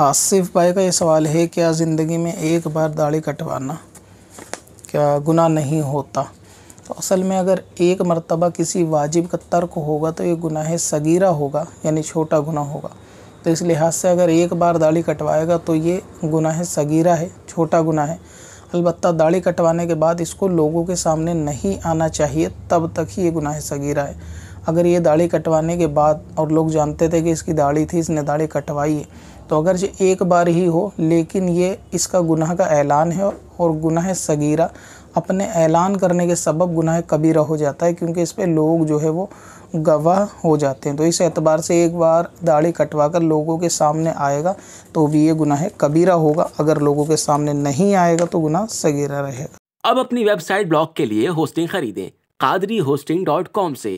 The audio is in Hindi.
आसिफ भाई का ये सवाल है क्या ज़िंदगी में एक बार दाढ़ी कटवाना क्या गुनाह नहीं होता तो असल में अगर एक मरतबा किसी वाजिब का तर्क होगा तो ये गुनाह सगीरा होगा यानी छोटा गुनाह होगा तो इस लिहाज से अगर एक बार दाढ़ी कटवाएगा तो ये गुनाह सगीरा है छोटा गुनाह है अलबत् दाढ़ी कटवाने के बाद इसको लोगों के सामने नहीं आना चाहिए तब तक ही ये गुनाह सगीरा है अगर ये दाढ़ी कटवाने के बाद और लोग जानते थे कि इसकी दाढ़ी थी इसने दाढ़ी कटवाई है तो अगर ये एक बार ही हो लेकिन ये इसका गुनाह का ऐलान है और गुनाह सगीरा अपने ऐलान करने के सबब गुनाह कबीरा हो जाता है क्योंकि इस पर लोग जो है वो गवाह हो जाते हैं तो इस एतबार से एक बार दाढ़ी कटवा कर लोगों के सामने आएगा तो भी ये गुनाह कबीरा होगा अगर लोगों के सामने नहीं आएगा तो गुनाह सगीरा रहेगा अब अपनी वेबसाइट ब्लॉग के लिए होस्टिंग खरीदें कादरी होस्टिंग डॉट कॉम से